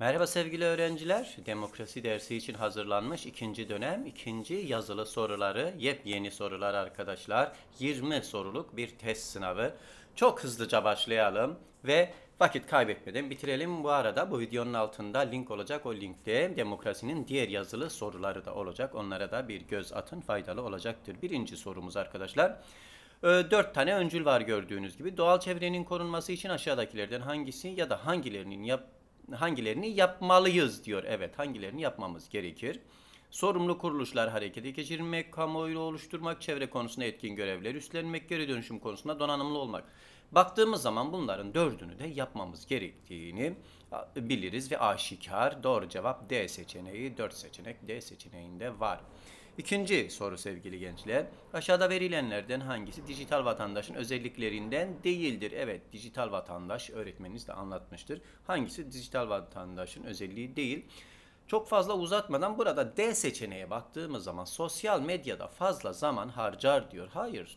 Merhaba sevgili öğrenciler. Demokrasi dersi için hazırlanmış ikinci dönem, ikinci yazılı soruları, yepyeni sorular arkadaşlar. 20 soruluk bir test sınavı. Çok hızlıca başlayalım ve vakit kaybetmeden bitirelim. Bu arada bu videonun altında link olacak. O linkte demokrasinin diğer yazılı soruları da olacak. Onlara da bir göz atın faydalı olacaktır. Birinci sorumuz arkadaşlar. Ee, dört tane öncül var gördüğünüz gibi. Doğal çevrenin korunması için aşağıdakilerden hangisi ya da hangilerinin yap hangilerini yapmalıyız diyor. Evet hangilerini yapmamız gerekir. Sorumlu kuruluşlar harekete geçirmek, kamuoyu oluşturmak, çevre konusunda etkin görevler üstlenmek, geri dönüşüm konusunda donanımlı olmak. Baktığımız zaman bunların dördünü de yapmamız gerektiğini biliriz ve aşikar doğru cevap D seçeneği, dört seçenek D seçeneğinde var. İkinci soru sevgili gençler. Aşağıda verilenlerden hangisi dijital vatandaşın özelliklerinden değildir? Evet, dijital vatandaş öğretmeniniz de anlatmıştır. Hangisi dijital vatandaşın özelliği değil? Çok fazla uzatmadan burada D seçeneğe baktığımız zaman sosyal medyada fazla zaman harcar diyor. Hayır.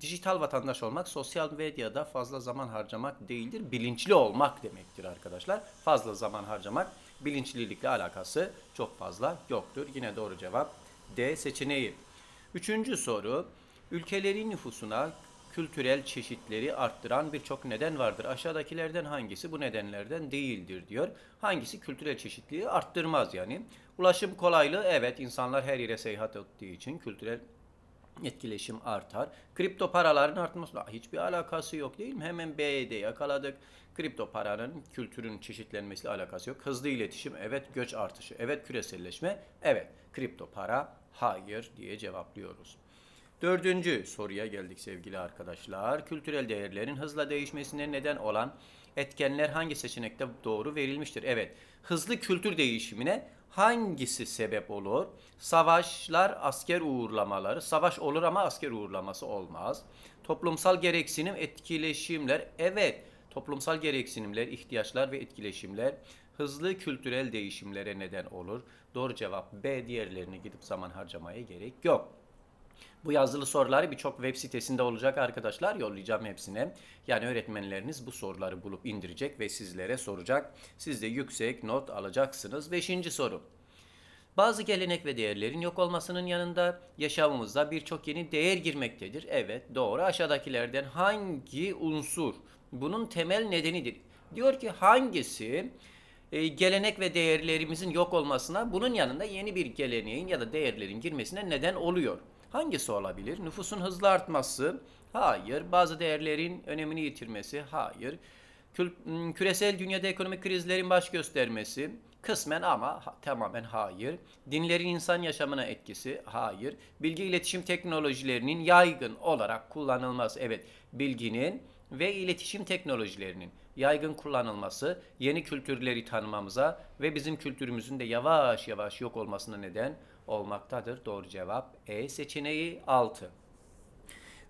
Dijital vatandaş olmak sosyal medyada fazla zaman harcamak değildir. Bilinçli olmak demektir arkadaşlar. Fazla zaman harcamak bilinçlilikle alakası çok fazla yoktur. Yine doğru cevap D seçeneği. Üçüncü soru. Ülkelerin nüfusuna kültürel çeşitleri arttıran birçok neden vardır. Aşağıdakilerden hangisi bu nedenlerden değildir diyor. Hangisi kültürel çeşitliliği arttırmaz yani. Ulaşım kolaylığı evet insanlar her yere seyahat ettiği için kültürel etkileşim artar. Kripto paraların artması hiçbir alakası yok değil mi? Hemen BED yakaladık. Kripto paranın kültürün çeşitlenmesiyle alakası yok. Hızlı iletişim evet, göç artışı evet, küreselleşme evet, kripto para hayır diye cevaplıyoruz. Dördüncü soruya geldik sevgili arkadaşlar. Kültürel değerlerin hızla değişmesine neden olan etkenler hangi seçenekte doğru verilmiştir? Evet, hızlı kültür değişimine hangisi sebep olur? Savaşlar asker uğurlamaları, savaş olur ama asker uğurlaması olmaz. Toplumsal gereksinim, etkileşimler, evet toplumsal gereksinimler, ihtiyaçlar ve etkileşimler hızlı kültürel değişimlere neden olur. Doğru cevap B diğerlerine gidip zaman harcamaya gerek yok. Bu yazılı soruları birçok web sitesinde olacak arkadaşlar. Yollayacağım hepsine. Yani öğretmenleriniz bu soruları bulup indirecek ve sizlere soracak. Siz de yüksek not alacaksınız. Beşinci soru. Bazı gelenek ve değerlerin yok olmasının yanında yaşamımızda birçok yeni değer girmektedir. Evet doğru aşağıdakilerden hangi unsur bunun temel nedenidir? Diyor ki hangisi e, gelenek ve değerlerimizin yok olmasına bunun yanında yeni bir geleneğin ya da değerlerin girmesine neden oluyor? Hangisi olabilir? Nüfusun hızlı artması? Hayır. Bazı değerlerin önemini yitirmesi? Hayır. Kül hmm, küresel dünyada ekonomik krizlerin baş göstermesi? Kısmen ama ha, tamamen hayır. Dinlerin insan yaşamına etkisi hayır. Bilgi iletişim teknolojilerinin yaygın olarak kullanılması evet. Bilginin ve iletişim teknolojilerinin yaygın kullanılması yeni kültürleri tanımamıza ve bizim kültürümüzün de yavaş yavaş yok olmasına neden olmaktadır. Doğru cevap E seçeneği 6.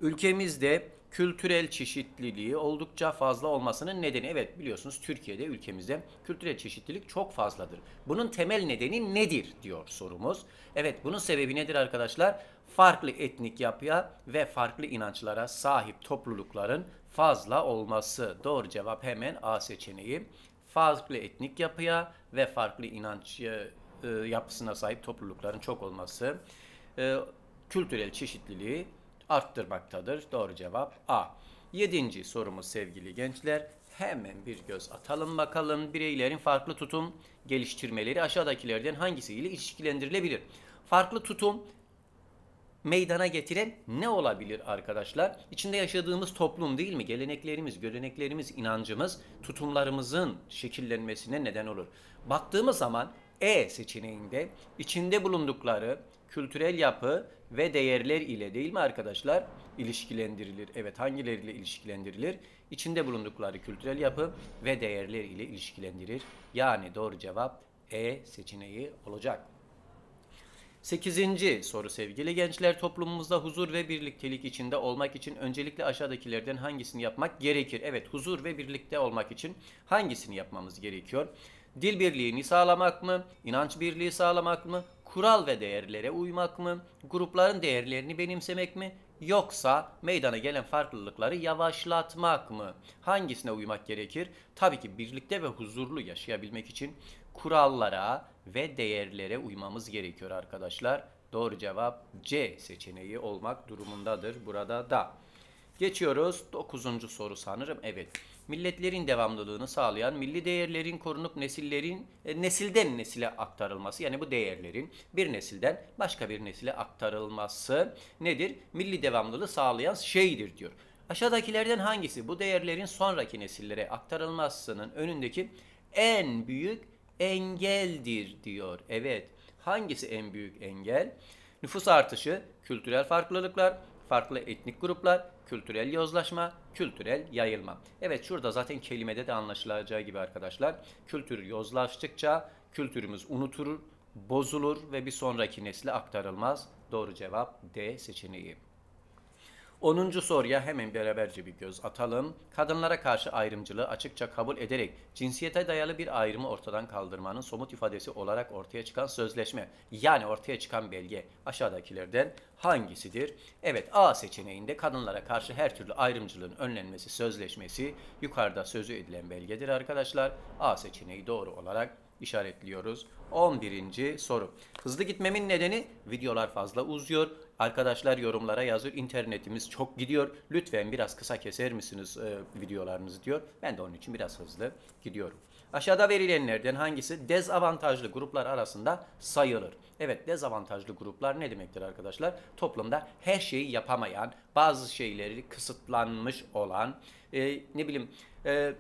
Ülkemizde kültürel çeşitliliği oldukça fazla olmasının nedeni evet biliyorsunuz Türkiye'de ülkemizde kültürel çeşitlilik çok fazladır. Bunun temel nedeni nedir diyor sorumuz. Evet bunun sebebi nedir arkadaşlar? Farklı etnik yapıya ve farklı inançlara sahip toplulukların fazla olması. Doğru cevap hemen A seçeneği. Farklı etnik yapıya ve farklı inanç e, e, yapısına sahip toplulukların çok olması e, kültürel çeşitliliği arttırmaktadır. Doğru cevap A. Yedinci sorumuz sevgili gençler. Hemen bir göz atalım bakalım. Bireylerin farklı tutum geliştirmeleri aşağıdakilerden hangisiyle ilişkilendirilebilir? Farklı tutum meydana getiren ne olabilir arkadaşlar? İçinde yaşadığımız toplum değil mi? Geleneklerimiz, göreneklerimiz, inancımız tutumlarımızın şekillenmesine neden olur. Baktığımız zaman e seçeneğinde içinde bulundukları kültürel yapı ve değerler ile değil mi arkadaşlar? ilişkilendirilir? Evet hangileriyle ilişkilendirilir? İçinde bulundukları kültürel yapı ve değerler ile ilişkilendirir. Yani doğru cevap E seçeneği olacak. Sekizinci soru sevgili gençler toplumumuzda huzur ve birliktelik içinde olmak için öncelikle aşağıdakilerden hangisini yapmak gerekir? Evet huzur ve birlikte olmak için hangisini yapmamız gerekiyor? Dil birliğini sağlamak mı? inanç birliği sağlamak mı? Kural ve değerlere uymak mı? Grupların değerlerini benimsemek mi? Yoksa meydana gelen farklılıkları yavaşlatmak mı? Hangisine uymak gerekir? Tabii ki birlikte ve huzurlu yaşayabilmek için kurallara ve değerlere uymamız gerekiyor arkadaşlar. Doğru cevap C seçeneği olmak durumundadır burada da. Geçiyoruz 9. soru sanırım. Evet milletlerin devamlılığını sağlayan, milli değerlerin korunup nesillerin e, nesilden nesile aktarılması yani bu değerlerin bir nesilden başka bir nesile aktarılması nedir? Milli devamlılığı sağlayan şeydir diyor. Aşağıdakilerden hangisi bu değerlerin sonraki nesillere aktarılmasının önündeki en büyük engeldir diyor. Evet. Hangisi en büyük engel? Nüfus artışı, kültürel farklılıklar, farklı etnik gruplar, kültürel yozlaşma, kültürel yayılma. Evet şurada zaten kelimede de anlaşılacağı gibi arkadaşlar kültür yozlaştıkça kültürümüz unutulur, bozulur ve bir sonraki nesle aktarılmaz. Doğru cevap D seçeneği. 10. soruya hemen beraberce bir göz atalım. Kadınlara karşı ayrımcılığı açıkça kabul ederek cinsiyete dayalı bir ayrımı ortadan kaldırmanın somut ifadesi olarak ortaya çıkan sözleşme yani ortaya çıkan belge aşağıdakilerden hangisidir? Evet A seçeneğinde kadınlara karşı her türlü ayrımcılığın önlenmesi sözleşmesi yukarıda sözü edilen belgedir arkadaşlar. A seçeneği doğru olarak işaretliyoruz. 11. soru. Hızlı gitmemin nedeni videolar fazla uzuyor. Arkadaşlar yorumlara yazır, internetimiz çok gidiyor. Lütfen biraz kısa keser misiniz e, videolarınızı diyor. Ben de onun için biraz hızlı gidiyorum. Aşağıda verilenlerden hangisi dezavantajlı gruplar arasında sayılır? Evet dezavantajlı gruplar ne demektir arkadaşlar? Toplumda her şeyi yapamayan, bazı şeyleri kısıtlanmış olan, e, ne bileyim... E,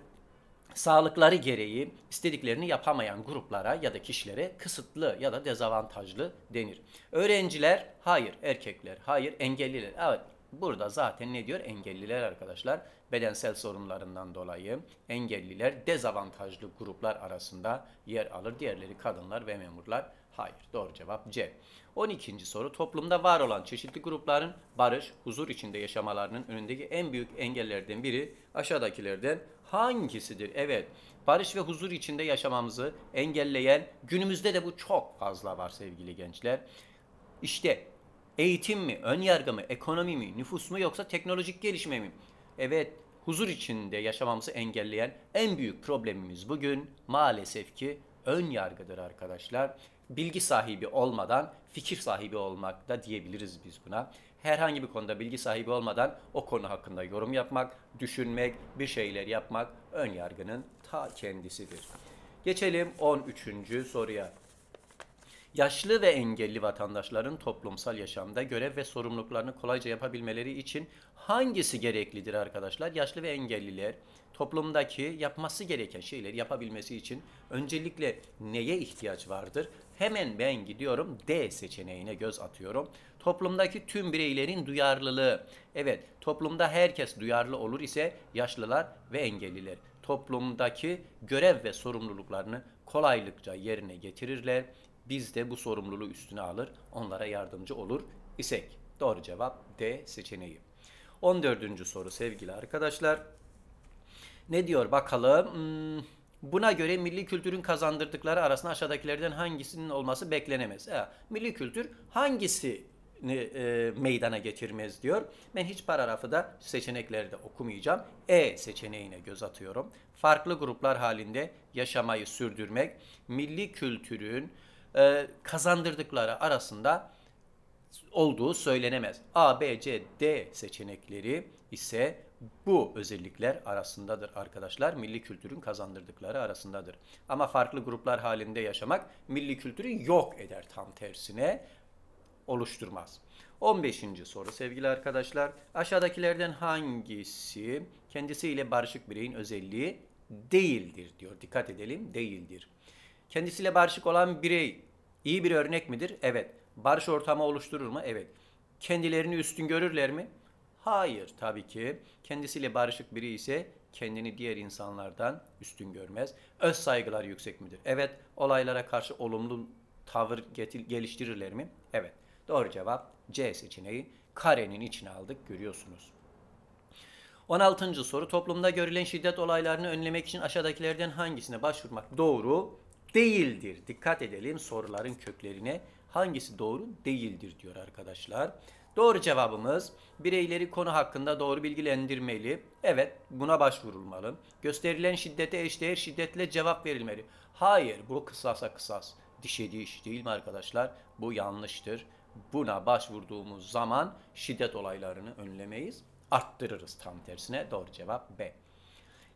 sağlıkları gereği istediklerini yapamayan gruplara ya da kişilere kısıtlı ya da dezavantajlı denir. Öğrenciler hayır, erkekler hayır, engelliler evet. Burada zaten ne diyor? Engelliler arkadaşlar bedensel sorunlarından dolayı engelliler dezavantajlı gruplar arasında yer alır. Diğerleri kadınlar ve memurlar. Hayır. Doğru cevap C. 12. soru toplumda var olan çeşitli grupların barış, huzur içinde yaşamalarının önündeki en büyük engellerden biri aşağıdakilerden hangisidir? Evet, barış ve huzur içinde yaşamamızı engelleyen günümüzde de bu çok fazla var sevgili gençler. İşte eğitim mi, ön yargı mı, ekonomi mi, nüfus mu yoksa teknolojik gelişme mi? Evet, huzur içinde yaşamamızı engelleyen en büyük problemimiz bugün maalesef ki ön yargıdır arkadaşlar bilgi sahibi olmadan fikir sahibi olmak da diyebiliriz biz buna. Herhangi bir konuda bilgi sahibi olmadan o konu hakkında yorum yapmak, düşünmek, bir şeyler yapmak ön yargının ta kendisidir. Geçelim 13. soruya. Yaşlı ve engelli vatandaşların toplumsal yaşamda görev ve sorumluluklarını kolayca yapabilmeleri için hangisi gereklidir arkadaşlar? Yaşlı ve engelliler toplumdaki yapması gereken şeyleri yapabilmesi için öncelikle neye ihtiyaç vardır? Hemen ben gidiyorum D seçeneğine göz atıyorum. Toplumdaki tüm bireylerin duyarlılığı. Evet, toplumda herkes duyarlı olur ise yaşlılar ve engelliler toplumdaki görev ve sorumluluklarını kolaylıkça yerine getirirler. Biz de bu sorumluluğu üstüne alır, onlara yardımcı olur isek. Doğru cevap D seçeneği. 14. soru sevgili arkadaşlar. Ne diyor bakalım? Hmm, buna göre milli kültürün kazandırdıkları arasında aşağıdakilerden hangisinin olması beklenemez. Ha, milli kültür hangisini e, meydana getirmez diyor. Ben hiç paragrafı da seçenekleri de okumayacağım. E seçeneğine göz atıyorum. Farklı gruplar halinde yaşamayı sürdürmek, milli kültürün e, kazandırdıkları arasında olduğu söylenemez. A, B, C, D seçenekleri ise bu özellikler arasındadır arkadaşlar. Milli kültürün kazandırdıkları arasındadır. Ama farklı gruplar halinde yaşamak milli kültürü yok eder tam tersine oluşturmaz. 15. soru sevgili arkadaşlar. Aşağıdakilerden hangisi kendisiyle barışık bireyin özelliği değildir diyor. Dikkat edelim değildir. Kendisiyle barışık olan birey iyi bir örnek midir? Evet. Barış ortamı oluşturur mu? Evet. Kendilerini üstün görürler mi? Hayır tabii ki. Kendisiyle barışık biri ise kendini diğer insanlardan üstün görmez. Öz saygılar yüksek midir? Evet. Olaylara karşı olumlu tavır geliştirirler mi? Evet. Doğru cevap C seçeneği. Karenin içine aldık görüyorsunuz. 16. soru toplumda görülen şiddet olaylarını önlemek için aşağıdakilerden hangisine başvurmak doğru değildir? Dikkat edelim soruların köklerine hangisi doğru değildir diyor arkadaşlar. Doğru cevabımız bireyleri konu hakkında doğru bilgilendirmeli. Evet buna başvurulmalı. Gösterilen şiddete eşdeğer şiddetle cevap verilmeli. Hayır bu kısasa kısas. Dişe diş değil mi arkadaşlar? Bu yanlıştır. Buna başvurduğumuz zaman şiddet olaylarını önlemeyiz. Arttırırız tam tersine. Doğru cevap B.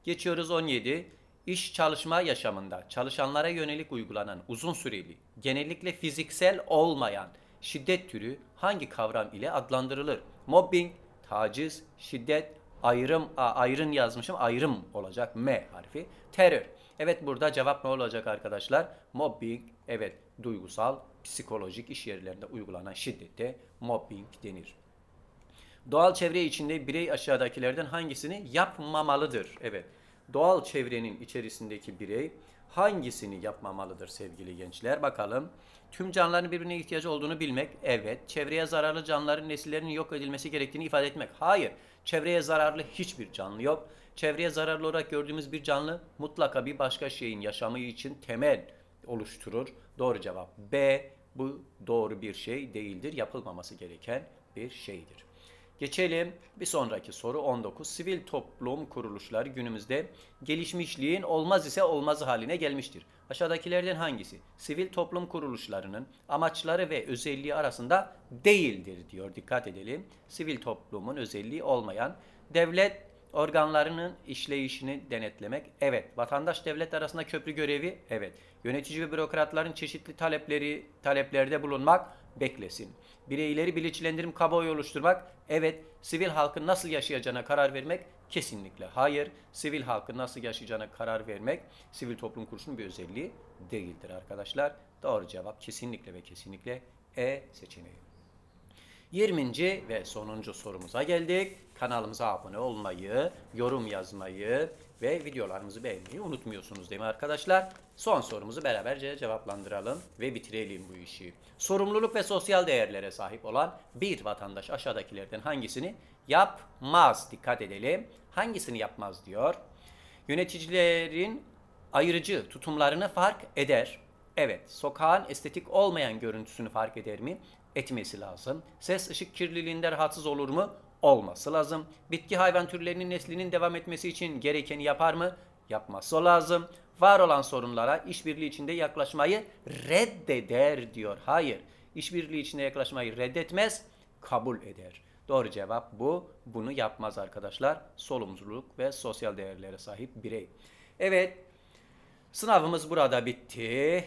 Geçiyoruz 17. İş çalışma yaşamında çalışanlara yönelik uygulanan uzun süreli, genellikle fiziksel olmayan şiddet türü hangi kavram ile adlandırılır? Mobbing, taciz, şiddet, ayrım, a, ayrın yazmışım, ayrım olacak M harfi. Terör. Evet burada cevap ne olacak arkadaşlar? Mobbing, evet duygusal, psikolojik iş yerlerinde uygulanan şiddete mobbing denir. Doğal çevre içinde birey aşağıdakilerden hangisini yapmamalıdır? Evet. Doğal çevrenin içerisindeki birey hangisini yapmamalıdır sevgili gençler? Bakalım. Tüm canlıların birbirine ihtiyacı olduğunu bilmek. Evet. Çevreye zararlı canlıların nesillerinin yok edilmesi gerektiğini ifade etmek. Hayır. Çevreye zararlı hiçbir canlı yok. Çevreye zararlı olarak gördüğümüz bir canlı mutlaka bir başka şeyin yaşamı için temel oluşturur. Doğru cevap B. Bu doğru bir şey değildir. Yapılmaması gereken bir şeydir. Geçelim bir sonraki soru 19. Sivil toplum kuruluşları günümüzde gelişmişliğin olmaz ise olmaz haline gelmiştir. Aşağıdakilerden hangisi? Sivil toplum kuruluşlarının amaçları ve özelliği arasında değildir diyor. Dikkat edelim. Sivil toplumun özelliği olmayan devlet organlarının işleyişini denetlemek. Evet. Vatandaş devlet arasında köprü görevi. Evet. Yönetici ve bürokratların çeşitli talepleri taleplerde bulunmak beklesin. Bireyleri bilinçlendirim kamuoyu oluşturmak, evet sivil halkın nasıl yaşayacağına karar vermek kesinlikle hayır. Sivil halkın nasıl yaşayacağına karar vermek sivil toplum kuruluşunun bir özelliği değildir arkadaşlar. Doğru cevap kesinlikle ve kesinlikle E seçeneği. 20. ve sonuncu sorumuza geldik. Kanalımıza abone olmayı, yorum yazmayı, ve videolarımızı beğenmeyi unutmuyorsunuz değil mi arkadaşlar? Son sorumuzu beraberce cevaplandıralım ve bitirelim bu işi. Sorumluluk ve sosyal değerlere sahip olan bir vatandaş aşağıdakilerden hangisini yapmaz? Dikkat edelim. Hangisini yapmaz diyor. Yöneticilerin ayırıcı tutumlarını fark eder. Evet, sokağın estetik olmayan görüntüsünü fark eder mi? Etmesi lazım. Ses ışık kirliliğinden rahatsız olur mu? olması lazım. Bitki hayvan türlerinin neslinin devam etmesi için gerekeni yapar mı? Yapması lazım. Var olan sorunlara işbirliği içinde yaklaşmayı reddeder diyor. Hayır. işbirliği içinde yaklaşmayı reddetmez, kabul eder. Doğru cevap bu. Bunu yapmaz arkadaşlar. Solumculuk ve sosyal değerlere sahip birey. Evet. Sınavımız burada bitti.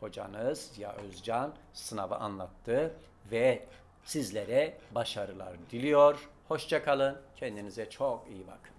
Hocanız ya Özcan sınavı anlattı ve sizlere başarılar diliyor. Hoşçakalın. Kendinize çok iyi bakın.